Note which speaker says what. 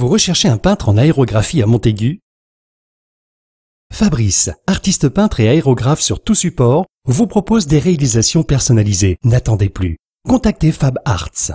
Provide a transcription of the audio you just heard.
Speaker 1: Vous recherchez un peintre en aérographie à Montaigu Fabrice, artiste peintre et aérographe sur tout support, vous propose des réalisations personnalisées. N'attendez plus. Contactez Fab Arts.